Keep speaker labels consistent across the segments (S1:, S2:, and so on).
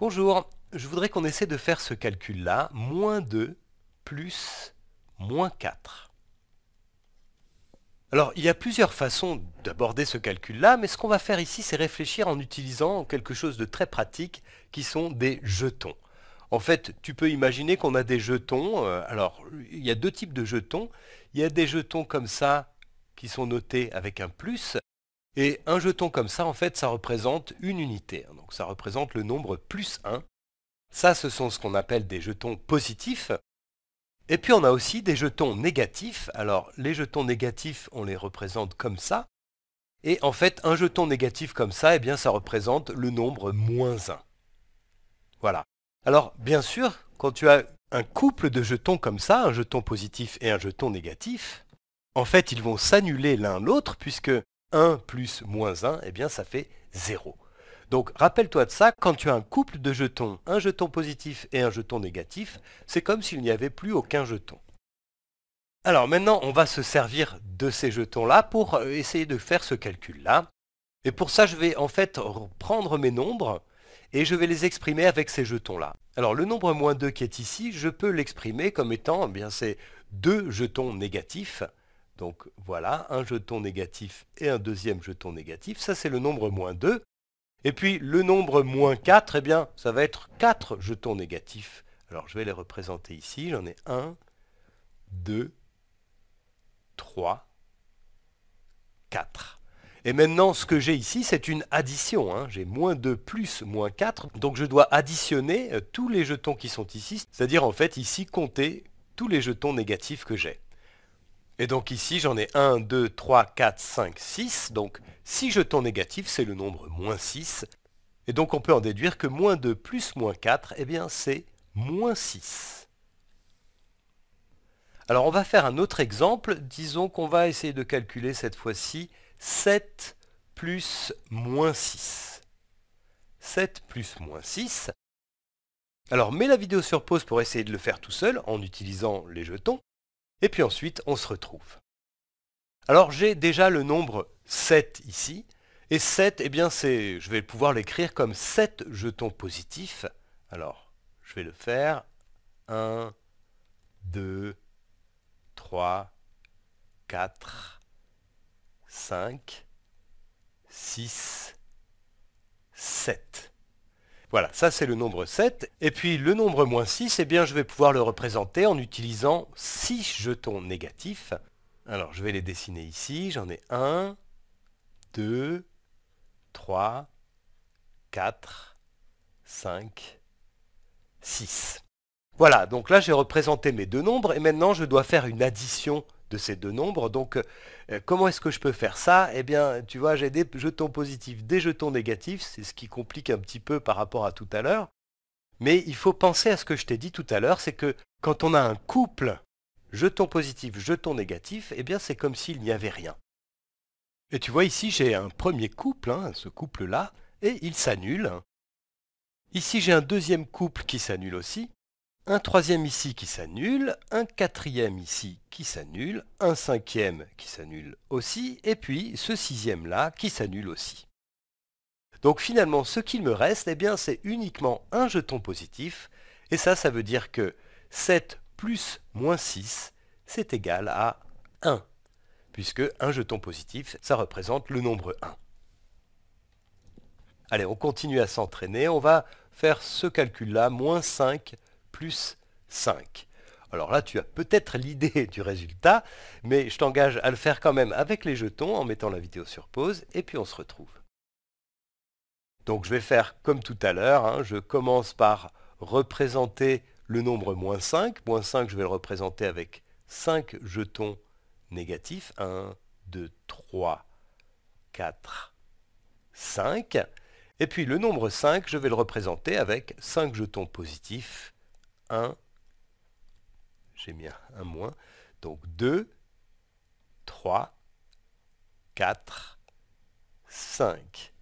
S1: Bonjour, je voudrais qu'on essaie de faire ce calcul-là, moins 2 plus moins 4. Alors, il y a plusieurs façons d'aborder ce calcul-là, mais ce qu'on va faire ici, c'est réfléchir en utilisant quelque chose de très pratique, qui sont des jetons. En fait, tu peux imaginer qu'on a des jetons. Euh, alors, il y a deux types de jetons. Il y a des jetons comme ça, qui sont notés avec un plus, et un jeton comme ça, en fait, ça représente une unité. Hein. donc ça représente le nombre plus 1. Ça, ce sont ce qu'on appelle des jetons positifs. Et puis on a aussi des jetons négatifs. Alors les jetons négatifs, on les représente comme ça. Et en fait, un jeton négatif comme ça, eh bien ça représente le nombre moins 1. Voilà. Alors bien sûr, quand tu as un couple de jetons comme ça, un jeton positif et un jeton négatif, en fait ils vont s'annuler l'un l'autre puisque 1 plus moins 1, eh bien ça fait 0. Donc rappelle-toi de ça, quand tu as un couple de jetons, un jeton positif et un jeton négatif, c'est comme s'il n'y avait plus aucun jeton. Alors maintenant, on va se servir de ces jetons-là pour euh, essayer de faire ce calcul-là. Et pour ça, je vais en fait prendre mes nombres et je vais les exprimer avec ces jetons-là. Alors le nombre moins 2 qui est ici, je peux l'exprimer comme étant, eh bien c'est deux jetons négatifs. Donc voilà, un jeton négatif et un deuxième jeton négatif, ça c'est le nombre moins 2. Et puis le nombre moins 4, eh bien ça va être 4 jetons négatifs. Alors je vais les représenter ici, j'en ai 1, 2, 3, 4. Et maintenant, ce que j'ai ici, c'est une addition. Hein. J'ai moins 2 plus moins 4. Donc je dois additionner euh, tous les jetons qui sont ici. C'est-à-dire, en fait, ici, compter tous les jetons négatifs que j'ai. Et donc ici, j'en ai 1, 2, 3, 4, 5, 6. Donc 6 jetons négatifs, c'est le nombre moins 6. Et donc on peut en déduire que moins 2 plus moins 4, eh bien c'est moins 6. Alors on va faire un autre exemple. Disons qu'on va essayer de calculer cette fois-ci 7 plus moins 6. 7 plus moins 6. Alors mets la vidéo sur pause pour essayer de le faire tout seul en utilisant les jetons. Et puis ensuite, on se retrouve. Alors j'ai déjà le nombre 7 ici, et 7, eh bien c'est, je vais pouvoir l'écrire comme 7 jetons positifs. Alors, je vais le faire. 1, 2, 3, 4, 5, 6, voilà, ça c'est le nombre 7. Et puis le nombre moins 6, eh bien je vais pouvoir le représenter en utilisant 6 jetons négatifs. Alors je vais les dessiner ici, j'en ai 1, 2, 3, 4, 5, 6. Voilà, donc là j'ai représenté mes deux nombres et maintenant je dois faire une addition de ces deux nombres. Donc euh, comment est-ce que je peux faire ça Eh bien, tu vois, j'ai des jetons positifs, des jetons négatifs, c'est ce qui complique un petit peu par rapport à tout à l'heure. Mais il faut penser à ce que je t'ai dit tout à l'heure, c'est que quand on a un couple jeton positif, jeton négatif, eh bien c'est comme s'il n'y avait rien. Et tu vois ici, j'ai un premier couple, hein, ce couple-là, et il s'annule. Ici, j'ai un deuxième couple qui s'annule aussi un troisième ici qui s'annule, un quatrième ici qui s'annule, un cinquième qui s'annule aussi, et puis ce sixième là qui s'annule aussi. Donc finalement, ce qu'il me reste, eh bien, c'est uniquement un jeton positif, et ça, ça veut dire que 7 plus moins 6, c'est égal à 1, puisque un jeton positif, ça représente le nombre 1. Allez, on continue à s'entraîner, on va faire ce calcul-là, moins 5 plus 5. Alors là, tu as peut-être l'idée du résultat, mais je t'engage à le faire quand même avec les jetons en mettant la vidéo sur pause, et puis on se retrouve. Donc je vais faire comme tout à l'heure, hein. je commence par représenter le nombre moins 5. Moins 5, je vais le représenter avec 5 jetons négatifs. 1, 2, 3, 4, 5. Et puis le nombre 5, je vais le représenter avec 5 jetons positifs. 1, j'ai mis un moins, donc 2, 3, 4, 5.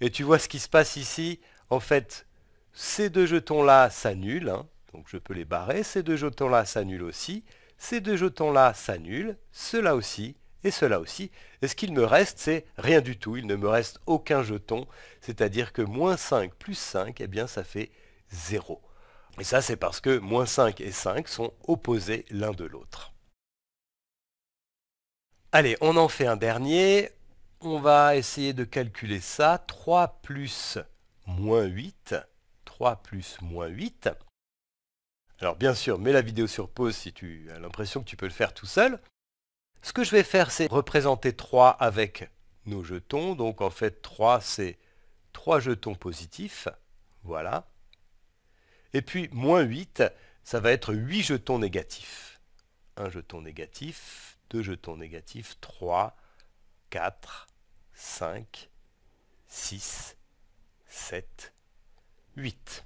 S1: Et tu vois ce qui se passe ici En fait, ces deux jetons-là s'annulent, hein. donc je peux les barrer, ces deux jetons-là s'annulent aussi, ces deux jetons-là s'annulent, ceux-là aussi, et cela aussi. Et ce qu'il me reste, c'est rien du tout, il ne me reste aucun jeton, c'est-à-dire que moins 5 plus 5, eh bien ça fait 0. Et ça, c'est parce que moins 5 et 5 sont opposés l'un de l'autre. Allez, on en fait un dernier. On va essayer de calculer ça. 3 plus moins 8. 3 plus moins 8. Alors bien sûr, mets la vidéo sur pause si tu as l'impression que tu peux le faire tout seul. Ce que je vais faire, c'est représenter 3 avec nos jetons. Donc en fait, 3, c'est 3 jetons positifs. Voilà. Et puis, moins 8, ça va être 8 jetons négatifs. 1 jeton négatif, 2 jetons négatifs, 3, 4, 5, 6, 7, 8.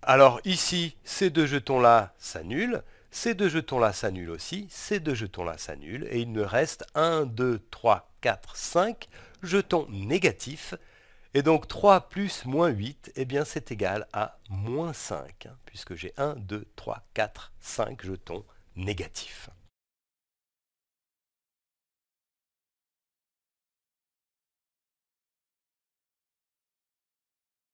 S1: Alors ici, ces deux jetons-là s'annulent, ces deux jetons-là s'annulent aussi, ces deux jetons-là s'annulent, et il me reste 1, 2, 3, 4, 5 jetons négatifs et donc 3 plus moins 8, eh bien c'est égal à moins 5, hein, puisque j'ai 1, 2, 3, 4, 5 jetons négatifs.